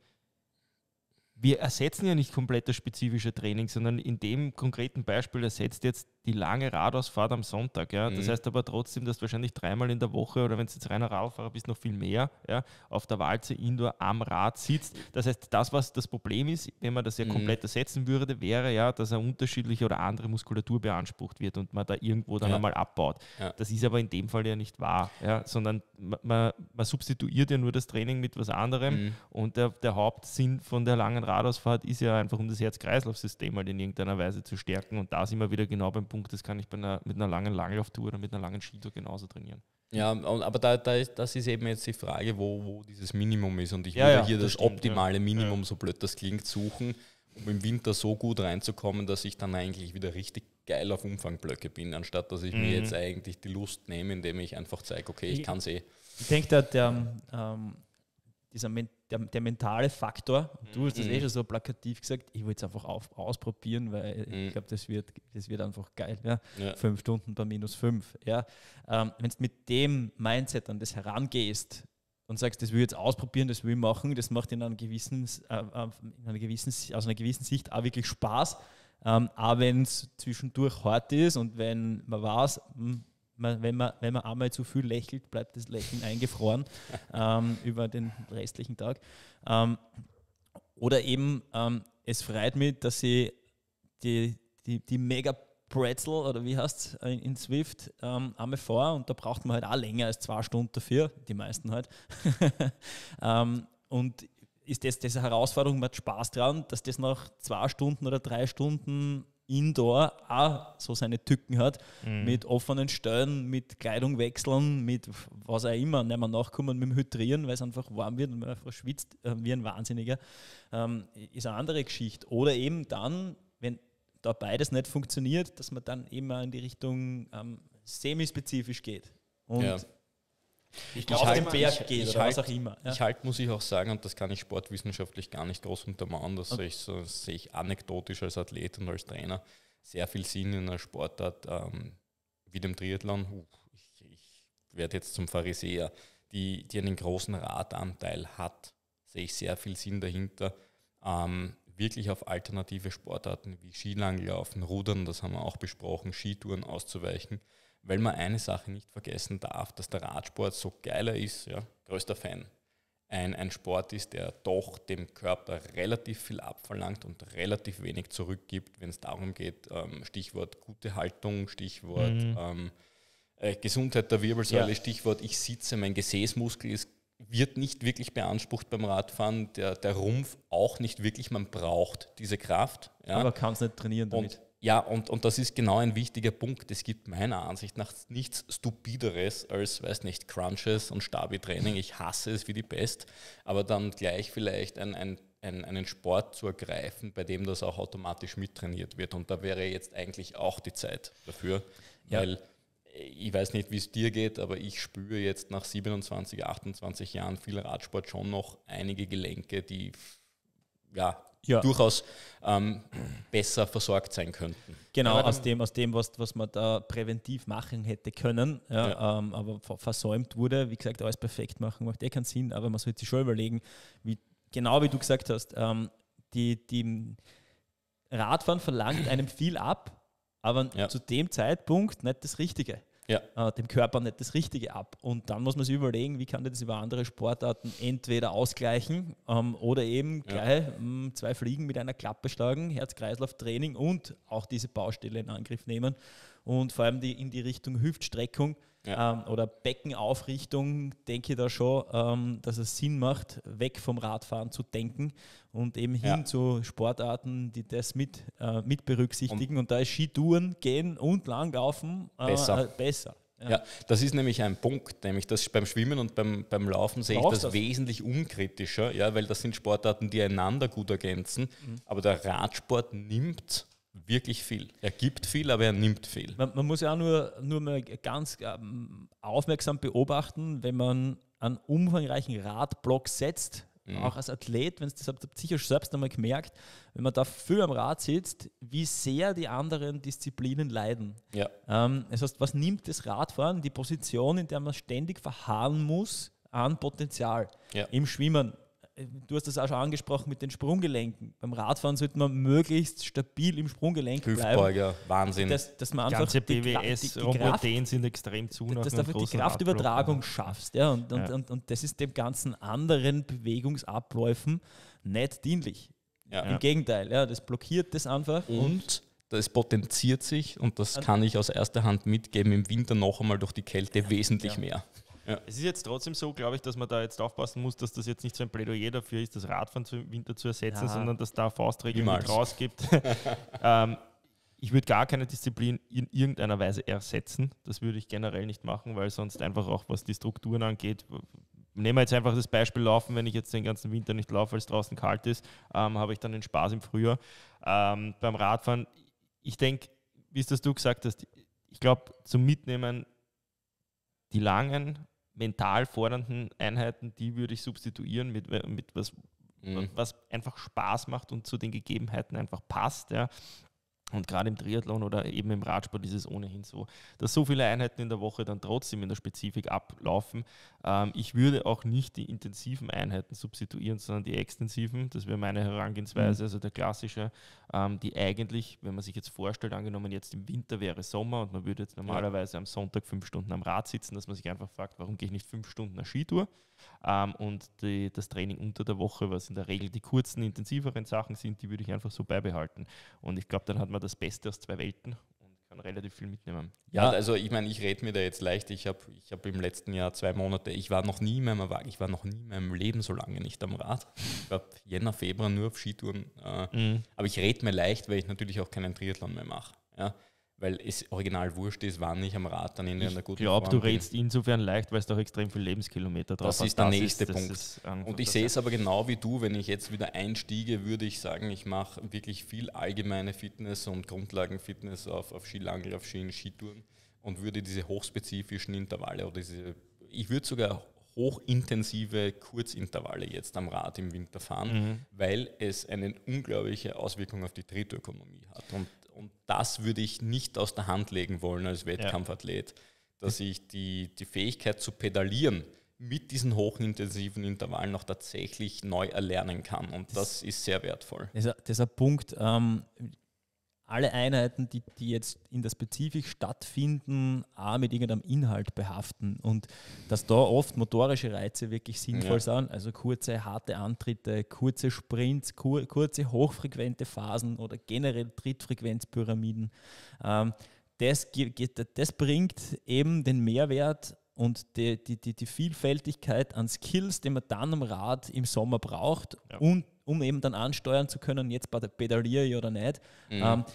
wir ersetzen ja nicht komplett das spezifische Training, sondern in dem konkreten Beispiel ersetzt jetzt die lange Radausfahrt am Sonntag. Ja? Das mhm. heißt aber trotzdem, dass du wahrscheinlich dreimal in der Woche oder wenn du jetzt reiner Radfahrer bist, noch viel mehr ja, auf der Walze Indoor am Rad sitzt. Das heißt, das, was das Problem ist, wenn man das ja mhm. komplett ersetzen würde, wäre ja, dass er unterschiedliche oder andere Muskulatur beansprucht wird und man da irgendwo dann ja. einmal abbaut. Ja. Das ist aber in dem Fall ja nicht wahr, ja? sondern man, man, substituiert ja nur das Training mit was anderem mhm. und der, der Hauptsinn von der langen Radausfahrt ist ja einfach, um das Herz-Kreislauf-System halt in irgendeiner Weise zu stärken und da sind wir wieder genau beim Punkt Punkt, das kann ich bei einer, mit einer langen Langlauftour oder mit einer langen Skitour genauso trainieren. Ja, aber da, da ist, das ist eben jetzt die Frage, wo, wo dieses Minimum ist. Und ich ja, würde ja, hier das, das stimmt, optimale ja. Minimum, so blöd das klingt, suchen, um im Winter so gut reinzukommen, dass ich dann eigentlich wieder richtig geil auf Umfangblöcke bin, anstatt dass ich mhm. mir jetzt eigentlich die Lust nehme, indem ich einfach zeige, okay, ich, ich kann es eh. Ich denke, der, der ähm, dieser der, der mentale Faktor, du hast das mhm. eh schon so plakativ gesagt, ich wollte es einfach auf, ausprobieren, weil mhm. ich glaube, das wird, das wird einfach geil. Ja? ja. Fünf Stunden bei minus fünf. Ja? Ähm, Wenn du mit dem Mindset an das herangehst und sagst, das will ich jetzt ausprobieren, das will ich machen, das macht in, einem gewissen, äh, äh in einer gewissen, aus einer gewissen Sicht auch wirklich Spaß, ähm, auch wenn es zwischendurch hart ist und wenn man weiß, mh, hm, man, wenn, man, wenn man einmal zu viel lächelt, bleibt das Lächeln eingefroren <laughs> ähm, über den restlichen Tag. Ähm, oder eben, ähm, es freut mich, dass ich die, die, die Mega Pretzel oder wie heißt es äh, in Swift ähm, einmal vor und da braucht man halt auch länger als zwei Stunden dafür, die meisten halt. <laughs> Ähm, und ist das, das eine Herausforderung, man hat Spaß dran, dass das nach zwei Stunden oder drei Stunden Indoor auch so seine Tücken hat, mhm. mit offenen Stellen, mit Kleidung wechseln, mit was auch immer, nicht mehr nachkommen, mit dem Hydrieren, weil es einfach warm wird und man einfach schwitzt äh, wie ein Wahnsinniger, ähm, ist eine andere Geschichte. Oder eben dann, wenn da beides nicht funktioniert, dass man dann immer in die Richtung ähm, semispezifisch geht und ja. Ich, glaub, ich auf halt- Berg ich, geht ich oder halt, was auch immer. Ja. Ich halt, muss ich auch sagen, und das kann ich sportwissenschaftlich gar nicht groß untermauern, das okay. sehe, ich, sehe ich anekdotisch als Athlet und als Trainer sehr viel Sinn in einer Sportart ähm, wie dem Triathlon. Ich, ich werde jetzt zum Pharisäer, die, die einen großen Radanteil hat, sehe ich sehr viel Sinn dahinter. Ähm, wirklich auf alternative Sportarten wie Skilanglaufen, Rudern, das haben wir auch besprochen, Skitouren auszuweichen weil man eine Sache nicht vergessen darf, dass der Radsport so geiler ist, ja, größter Fan, ein, ein Sport ist, der doch dem Körper relativ viel abverlangt und relativ wenig zurückgibt, wenn es darum geht, ähm, Stichwort gute Haltung, Stichwort mhm. ähm, äh, Gesundheit der Wirbelsäule, ja. Stichwort ich sitze, mein Gesäßmuskel ist, wird nicht wirklich beansprucht beim Radfahren, der, der Rumpf auch nicht wirklich, man braucht diese Kraft. Ja. Aber kann es nicht trainieren damit. Und ja, und, und das ist genau ein wichtiger Punkt. Es gibt meiner Ansicht nach nichts Stupideres als, weiß nicht, Crunches und Stabi-Training. Ich hasse es wie die Best. aber dann gleich vielleicht ein, ein, ein, einen Sport zu ergreifen, bei dem das auch automatisch mittrainiert wird. Und da wäre jetzt eigentlich auch die Zeit dafür, ja. weil äh, ich weiß nicht, wie es dir geht, aber ich spüre jetzt nach 27, 28 Jahren viel Radsport schon noch einige Gelenke, die ja, ja. durchaus ähm, besser versorgt sein könnten. Genau, aus dem, aus dem was, was man da präventiv machen hätte können, ja, ja. Ähm, aber versäumt wurde. Wie gesagt, alles perfekt machen macht eh keinen Sinn, aber man sollte sich schon überlegen, wie, genau wie du gesagt hast, ähm, die, die Radfahren verlangt einem viel ab, aber ja. zu dem Zeitpunkt nicht das Richtige ja. Äh, dem Körper nicht das Richtige ab. Und dann muss man sich überlegen, wie kann der das über andere Sportarten entweder ausgleichen ähm, oder eben gleich ja. Ähm, zwei Fliegen mit einer Klappe schlagen, Herz-Kreislauf-Training und auch diese Baustelle in Angriff nehmen und vor allem die, in die Richtung Hüftstreckung ja. ähm, oder Beckenaufrichtung denke ich da schon, ähm, dass es Sinn macht, weg vom Radfahren zu denken und eben hin ja. zu Sportarten, die das mit, äh, mit berücksichtigen. Und, und, da ist Skitouren, Gehen und Langlaufen äh, besser. Äh, besser. Ja. ja. das ist nämlich ein Punkt, nämlich dass beim Schwimmen und beim, beim Laufen sehe ich das, das, wesentlich unkritischer, ja, weil das sind Sportarten, die einander gut ergänzen. Mhm. Aber der Radsport nimmt wirklich viel. Er gibt viel, aber er nimmt viel. Man, man muss ja auch nur, nur mal ganz ähm, aufmerksam beobachten, wenn man einen umfangreichen Radblock setzt, mhm. auch als Athlet, wenn es das habt, sicher selbst einmal gemerkt, wenn man da viel am Rad sitzt, wie sehr die anderen Disziplinen leiden. Ja. Ähm, das heißt, was nimmt das Radfahren? Die Position, in der man ständig verharren muss, an Potenzial. Ja. Im Schwimmen du hast das auch schon angesprochen mit den Sprunggelenken. Beim Radfahren sollte man möglichst stabil im Sprunggelenk Hüftbeuger, bleiben. Wahnsinn. Dass, dass man einfach Ganze BWS, die, sind extrem zu Dass du einfach die Kraftübertragung Ablauf. schaffst. Ja, und, und, ja. Und, und, das ist dem ganzen anderen Bewegungsabläufen nicht dienlich. Ja. Im ja. Gegenteil, ja, das blockiert das einfach. und das potenziert sich und das kann ich aus erster Hand mitgeben, im Winter noch einmal durch die Kälte ja, wesentlich ja. mehr. Ja. Es ist jetzt trotzdem so, glaube ich, dass man da jetzt aufpassen muss, dass das jetzt nicht so ein Plädoyer dafür ist, das Radfahren im Winter zu ersetzen, ja. sondern dass da Faustregeln rausgibt. <laughs> ähm, ich würde gar keine Disziplin in irgendeiner Weise ersetzen. Das würde ich generell nicht machen, weil sonst einfach auch, was die Strukturen angeht, nehmen wir jetzt einfach das Beispiel Laufen, wenn ich jetzt den ganzen Winter nicht laufe, weil es draußen kalt ist, ähm, habe ich dann den Spaß im Frühjahr. Ähm, beim Radfahren, ich denke, wie es das du gesagt hast, ich glaube, zum Mitnehmen die langen mental fordernden Einheiten, die würde ich substituieren mit, mit was, mhm. was einfach Spaß macht und zu den Gegebenheiten einfach passt. Ja. Und gerade im Triathlon oder eben im Radsport ist es ohnehin so, dass so viele Einheiten in der Woche dann trotzdem in der Spezifik ablaufen. Ähm, ich würde auch nicht die intensiven Einheiten substituieren, sondern die extensiven. Das wäre meine Herangehensweise, mhm. also der klassische, ähm, die eigentlich, wenn man sich jetzt vorstellt, angenommen jetzt im Winter wäre Sommer und man würde jetzt normalerweise ja. am Sonntag fünf Stunden am Rad sitzen, dass man sich einfach fragt, warum gehe ich nicht fünf Stunden eine Skitour? Ähm, und die, das Training unter der Woche, was in der Regel die kurzen, intensiveren Sachen sind, die würde ich einfach so beibehalten. Und ich glaube, dann hat man man das Beste aus zwei Welten und kann relativ viel mitnehmen. Ja, also ich meine, ich rede mir da jetzt leicht. Ich habe ich hab im letzten Jahr zwei Monate, ich war noch nie in meinem, ich war noch nie in meinem Leben so lange nicht am Rad. Ich war Jänner, Februar nur auf Skitouren. Äh, mhm. Aber ich rede mir leicht, weil ich natürlich auch keinen Triathlon mehr mache. Ja weil es original wurscht ist, wann ich am Rad dann in einer guten Ich glaube, du redest insofern leicht, weil es doch extrem viel Lebenskilometer drauf Das ist der das nächste ist, Punkt. und ich sehe es aber genau wie du, wenn ich jetzt wieder einstiege, würde ich sagen, ich mache wirklich viel allgemeine Fitness und Grundlagenfitness auf, auf Skilangel, auf Skien, Skitouren und würde diese hochspezifischen Intervalle oder diese, ich würde sogar hochintensive Kurzintervalle jetzt am Rad im Winter fahren, mhm. weil es eine unglaubliche Auswirkung auf die Trittökonomie hat. Und und das würde ich nicht aus der Hand legen wollen als Wettkampfathlet, ja. dass ich die, die Fähigkeit zu pedalieren mit diesen hochintensiven Intervallen noch tatsächlich neu erlernen kann. Und das, das ist sehr wertvoll. Das ist ein Punkt, ähm, alle Einheiten, die, die jetzt in der Spezifik stattfinden, auch mit irgendeinem Inhalt behaften und dass da oft motorische Reize wirklich sinnvoll ja. sind, also kurze, harte Antritte, kurze Sprints, kur kurze, hochfrequente Phasen oder generell Trittfrequenzpyramiden. Ähm, das, das bringt eben den Mehrwert und die, die, die, die, Vielfältigkeit an Skills, die man dann am Rad im Sommer braucht ja. und um eben dann ansteuern zu können, jetzt pedaliere ich oder nicht. Mhm. Ähm,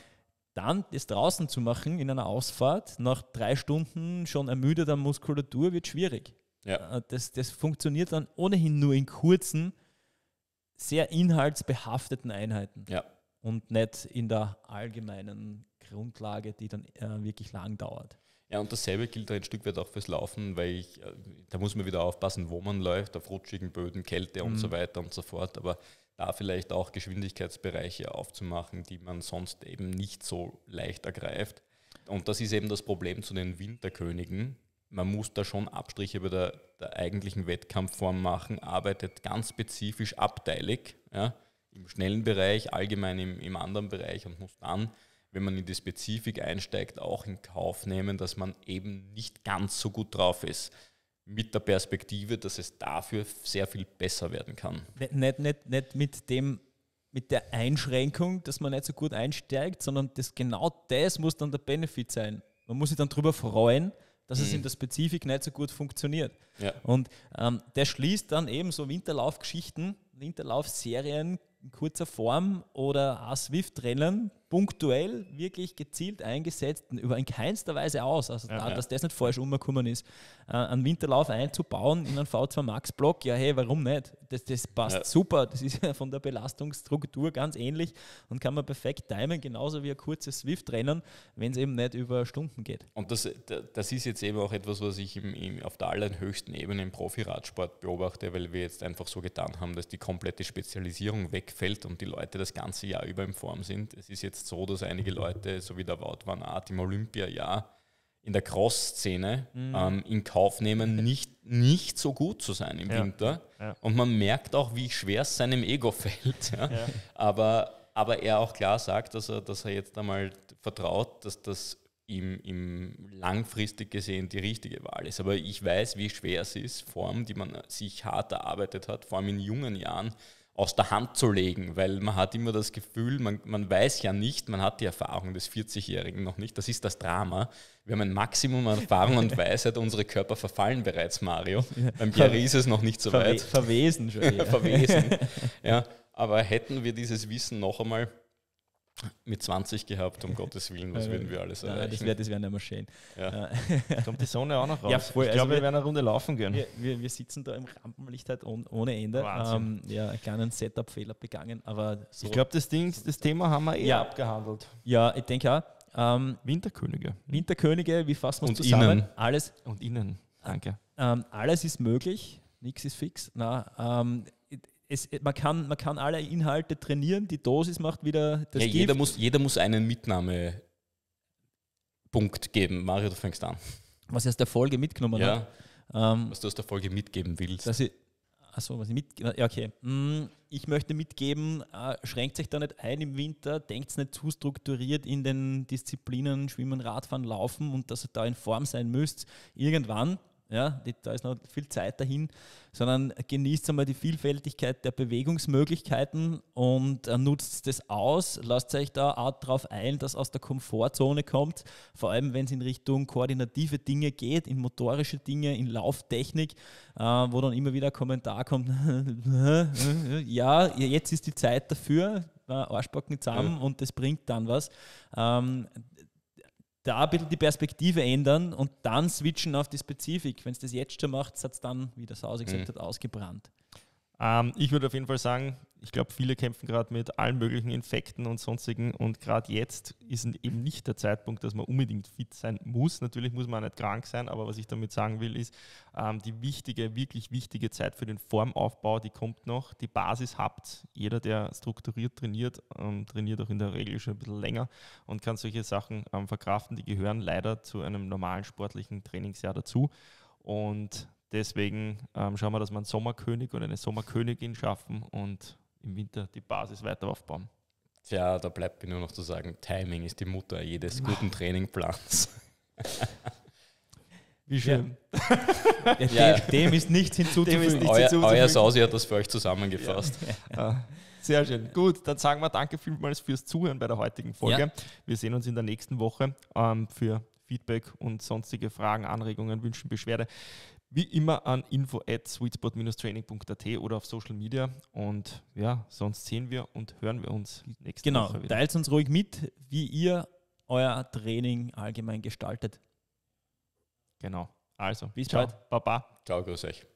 dann das draußen zu machen in einer Ausfahrt, nach drei Stunden schon ermüdeter Muskulatur, wird schwierig. Ja. Äh, das, das funktioniert dann ohnehin nur in kurzen, sehr inhaltsbehafteten Einheiten. Ja. Und nicht in der allgemeinen Grundlage, die dann äh, wirklich lang dauert. Ja, und dasselbe gilt ein Stück weit auch fürs Laufen, weil ich, äh, da muss man wieder aufpassen, wo man läuft, auf rutschigen Böden, Kälte mhm. und so weiter und so fort. Aber da vielleicht auch Geschwindigkeitsbereiche aufzumachen, die man sonst eben nicht so leicht ergreift. Und das ist eben das Problem zu den Winterkönigen. Man muss da schon Abstriche bei der, der eigentlichen Wettkampfform machen, arbeitet ganz spezifisch abteilig ja, im schnellen Bereich, allgemein im, im anderen Bereich und muss dann, wenn man in die Spezifik einsteigt, auch in Kauf nehmen, dass man eben nicht ganz so gut drauf ist mit der Perspektive, dass es dafür sehr viel besser werden kann. Nicht, nicht, nicht, nicht mit dem mit der Einschränkung, dass man nicht so gut einsteigt, sondern das, genau das muss dann der Benefit sein. Man muss sich dann darüber freuen, dass mhm. es in der Spezifik nicht so gut funktioniert. Ja. Und ähm, der schließt dann eben so Winterlaufgeschichten, Winterlaufserien in kurzer Form oder auch Swift-Rennen, punktuell, wirklich gezielt eingesetzt, über in keinster Weise aus, also ja, da, ja. dass das nicht falsch umgekommen ist, äh, einen Winterlauf einzubauen in einen V2 Max Block, ja hey, warum nicht? Das, das passt ja. super, das ist ja von der Belastungsstruktur ganz ähnlich und kann man perfekt timen, genauso wie ein kurzes Swift-Rennen, wenn es eben nicht über Stunden geht. Und das, das ist jetzt eben auch etwas, was ich im, im, auf der allerhöchsten Ebene im Profi-Radsport beobachte, weil wir jetzt einfach so getan haben, dass die komplette Spezialisierung wegfällt und die Leute das ganze Jahr über in Form sind. Es ist jetzt jetzt so, dass einige Leute, so wie der Wout van Aert im Olympia-Jahr, in der Cross-Szene mhm. ähm, in Kauf nehmen, nicht, nicht so gut zu sein im ja. Winter. Ja. Und man merkt auch, wie schwer es seinem Ego <laughs> fällt. Ja? Aber, aber er auch klar sagt, dass er, dass er jetzt einmal vertraut, dass das ihm, im langfristig gesehen die richtige Wahl ist. Aber ich weiß, wie schwer es ist, Form, die man sich hart erarbeitet hat, vor allem in jungen Jahren, aus der Hand zu legen, weil man hat immer das Gefühl, man, man weiß ja nicht, man hat die Erfahrung des 40-Jährigen noch nicht. Das ist das Drama. Wir haben ein Maximum an Erfahrung und <laughs> Weisheit, unsere Körper verfallen bereits, Mario. Beim Pierre ist es noch nicht so weit. Verwesen schon. <laughs> Verwesen. <laughs> Ja, aber hätten wir dieses Wissen noch einmal, mit 20 gehabt, um <laughs> Gottes Willen, was würden wir alles erreichen? Nein, das wäre das wär nicht mehr schön. Ja. Kommt die Sonne auch noch raus? Ja, voll. Ich also glaube, wir, wir werden eine Runde laufen gehen. Wir, wir, sitzen da im Rampenlicht halt ohne Ende. Ähm, ja, einen kleinen Setup-Fehler begangen, aber so Ich glaube, das Ding, das Thema haben wir eh ja. abgehandelt. Ja, ich denke auch. Ähm, Winterkönige. Winterkönige, wie fassen wir uns zusammen? Innen. Alles. Und innen. Danke. Ähm, alles ist möglich, nichts ist fix. Na, ähm, es, man, kann, man kann alle Inhalte trainieren, die Dosis macht wieder das ja, Gift. Jeder muss, jeder muss einen Mitnahmepunkt geben. Mario, du fängst an. Was ich aus der Folge mitgenommen ja. habe. Ähm, was du aus der Folge mitgeben willst. Dass ich, achso, was ich mitgeben Ja, okay. Mm, ich möchte mitgeben, äh, schränkt sich da nicht ein im Winter, denkt es nicht zu strukturiert in den Disziplinen Schwimmen, Radfahren, Laufen und dass ihr da in Form sein müsst. Irgendwann ja, da ist noch viel Zeit dahin, sondern genießt einmal die Vielfältigkeit der Bewegungsmöglichkeiten und äh, nutzt das aus, lasst euch da auch darauf ein, dass aus der Komfortzone kommt, vor allem wenn es in Richtung koordinative Dinge geht, in motorische Dinge, in Lauftechnik, äh, wo dann immer wieder ein Kommentar kommt, <laughs> ja, jetzt ist die Zeit dafür, äh, Arschbacken zusammen ja. und das bringt dann was. Ähm, da ein bisschen die Perspektive ändern und dann switchen auf die Spezifik. Wenn es das jetzt schon macht, hat es dann, wie das Sausi gesagt mhm. hat, ausgebrannt. Ähm, ich würde auf jeden Fall sagen, ich glaube, viele kämpfen gerade mit allen möglichen Infekten und sonstigen. Und gerade jetzt ist eben nicht der Zeitpunkt, dass man unbedingt fit sein muss. Natürlich muss man auch nicht krank sein, aber was ich damit sagen will, ist, ähm, die wichtige, wirklich wichtige Zeit für den Formaufbau, die kommt noch. Die Basis habt. Jeder, der strukturiert trainiert, ähm, trainiert auch in der Regel schon ein bisschen länger und kann solche Sachen ähm, verkraften. Die gehören leider zu einem normalen sportlichen Trainingsjahr dazu. Und Deswegen ähm, schauen wir, dass wir einen Sommerkönig und eine Sommerkönigin schaffen und im Winter die Basis weiter aufbauen. Tja, da bleibt mir nur noch zu sagen, Timing ist die Mutter jedes guten Trainingplans. <laughs> Wie schön. Ja. <laughs> Ja, dem, dem, ist nichts hinzuzufügen. Ist nichts euer, hinzuzufügen. euer Sausi hat das für euch zusammengefasst. <laughs> Ah, sehr schön. Gut, dann sagen wir danke vielmals fürs Zuhören bei der heutigen Folge. Wir sehen uns in der nächsten Woche ähm, für Feedback und sonstige Fragen, Anregungen, Wünschen, Beschwerde. Wie immer an info at sweetspot-training.at oder auf Social Media. Und ja, sonst sehen wir und hören wir uns nächste genau, Woche. Genau, teilt uns ruhig mit, wie ihr euer Training allgemein gestaltet. Genau. Also, bis bald. Baba. Ciao, grüß euch.